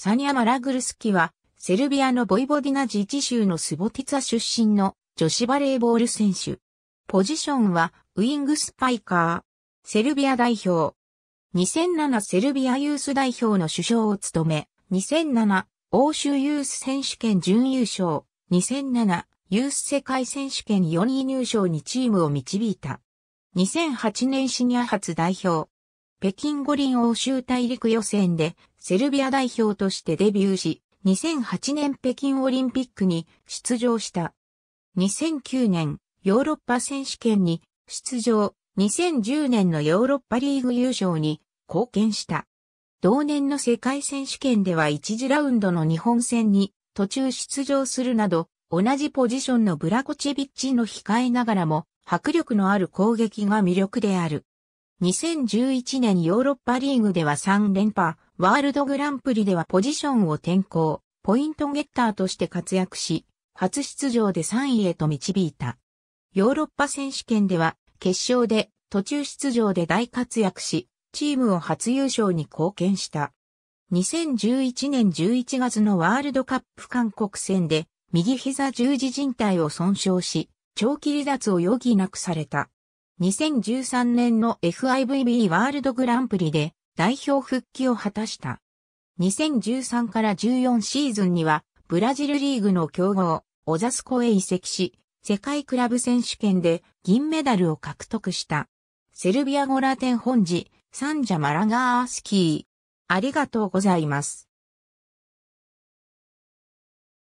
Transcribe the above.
サニア・マラグルスキは、セルビアのボイボディナ自治州のスボティツァ出身の女子バレーボール選手。ポジションは、ウィングスパイカー。セルビア代表。2007セルビアユース代表の首相を務め、2007欧州ユース選手権準優勝、2007ユース世界選手権4位入賞にチームを導いた。2008年シニア初代表。北京五輪欧州大陸予選でセルビア代表としてデビューし、2008年北京オリンピックに出場した。2009年ヨーロッパ選手権に出場、2010年のヨーロッパリーグ優勝に貢献した。同年の世界選手権では1次ラウンドの日本戦に途中出場するなど、同じポジションのブラコチェビッチの控えながらも、迫力のある攻撃が魅力である。2011年ヨーロッパリーグでは3連覇、ワールドグランプリではポジションを転向、ポイントゲッターとして活躍し、初出場で3位へと導いた。ヨーロッパ選手権では決勝で途中出場で大活躍し、チームを初優勝に貢献した。2011年11月のワールドカップ韓国戦で右膝十字靭帯を損傷し、長期離脱を余儀なくされた。2013年の FIVB ワールドグランプリで代表復帰を果たした。2013から14シーズンには、ブラジルリーグの強豪、オザスコへ移籍し、世界クラブ選手権で銀メダルを獲得した。セルビアゴラテン本寺、サンジャマラガースキー。ありがとうございます。